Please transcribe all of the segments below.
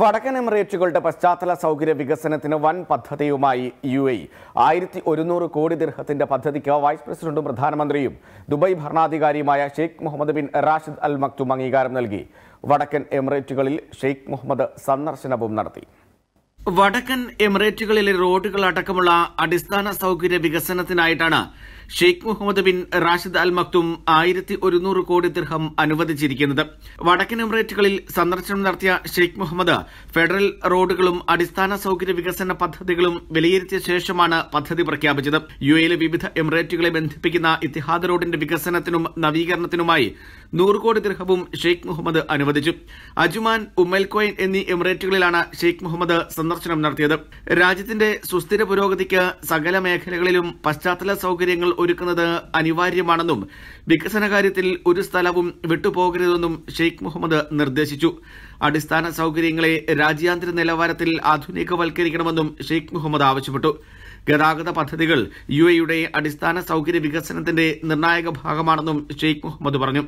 വടക്കൻ എമിറേറ്റുകളുടെ പശ്ചാത്തല സൗകര്യ വികസനത്തിന് വൻ പദ്ധതിയുമായി യു എ ആയിരത്തി ഒരുന്നൂറ് കോടി ദിർഹത്തിന്റെ പദ്ധതിക്ക് വൈസ് പ്രസിഡന്റും പ്രധാനമന്ത്രിയും ദുബായ് ഭരണാധികാരിയുമായ Sheikh Mohammed bin Rashid Al Maktoum അംഗീകാരം നൽകി വടക്കൻ എമിറേറ്റുകളിൽ ഷെയ്ഖ് മുഹമ്മദ് സന്ദർശനവും നടത്തി വടക്കൻ എമിറേറ്റുകളിലെ റോഡുകൾ അടക്കമുള്ള അടിസ്ഥാന സൗകര്യ വികസനത്തിനായിട്ടാണ് Sheikh Mohammed bin Rashid Al Maktoum ആയിരത്തി ഒരുന്നൂറ് കോടി ദിർഹം അനുവദിച്ചിരിക്കുന്നത് വടക്കൻ എമിറേറ്റുകളിൽ സന്ദർശനം നടത്തിയ ഷെയ്ഖ് മുഹമ്മദ് ഫെഡറൽ റോഡുകളും അടിസ്ഥാന സൌകര്യ വികസന പദ്ധതികളും വിലയിരുത്തിയ ശേഷമാണ് പദ്ധതി പ്രഖ്യാപിച്ചത് യു എയിലെ വിവിധ എമിറേറ്റുകളെ ബന്ധിപ്പിക്കുന്ന ഇത്തിഹാദ് റോഡിന്റെ വികസനത്തിനും നവീകരണത്തിനുമായി നൂറ് കോടി ദിർഹവും ഷെയ്ഖ് മുഹമ്മദ് അനുവദിച്ചു അജുമാൻ ഉമ്മൽകോയിൻ എന്നീ എമിറേറ്റുകളിലാണ് ഷെയ്ഖ് മുഹമ്മദ് സന്ദർശനം നടത്തിയത് രാജ്യത്തിന്റെ സുസ്ഥിര പുരോഗതിക്ക് സകല മേഖലകളിലും പശ്ചാത്തല സൌകര്യങ്ങൾ ഒരുക്കുന്നത് അനിവാര്യമാണെന്നും വികസന കാര്യത്തിൽ ഒരു സ്ഥലവും വിട്ടുപോകരുതെന്നും ഷെയ്ഖ് മുഹമ്മദ് നിർദ്ദേശിച്ചു അടിസ്ഥാന സൌകര്യങ്ങളെ രാജ്യാന്തര നിലവാരത്തിൽ ആധുനികവൽക്കരിക്കണമെന്നും ഷെയ്ഖ് മുഹമ്മദ് ആവശ്യപ്പെട്ടു ഗതാഗത പദ്ധതികൾ യു എയുടെ അടിസ്ഥാന സൌകര്യ വികസനത്തിന്റെ നിർണായക ഭാഗമാണെന്നും ഷെയ്ഖ് മുഹമ്മദ് പറഞ്ഞു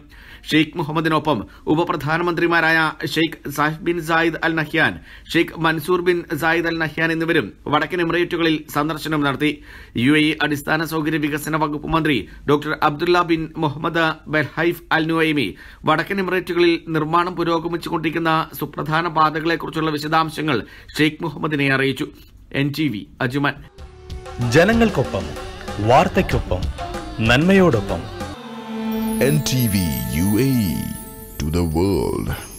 ഷെയ്ഖ് മുഹമ്മദിനൊപ്പം ഉപപ്രധാനമന്ത്രിമാരായ Sheikh Sahib bin Zayed Al Nahyan Sheikh Mansour bin Zayed Al Nahyan എന്നിവരും വടക്കൻ എമിറേറ്റുകളിൽ സന്ദർശനം നടത്തി യു എ അടിസ്ഥാന സൌകര്യ വികസന വകുപ്പ് മന്ത്രി doctor Abdullah bin Mohammed Belhaif Al Nuaimi വടക്കൻ എമിറേറ്റുകളിൽ നിർമ്മാണം പുരോഗമിച്ചുകൊണ്ടിരിക്കുന്ന സുപ്രധാന പാതകളെക്കുറിച്ചുള്ള വിശദാംശങ്ങൾ ഷെയ്ഖ് മുഹമ്മദിനെ അറിയിച്ചു എൻ ടി വി അജുമാൻ ജനങ്ങൾക്കൊപ്പം വാർത്തയ്ക്കൊപ്പം നന്മയോടൊപ്പം N T V U A to the world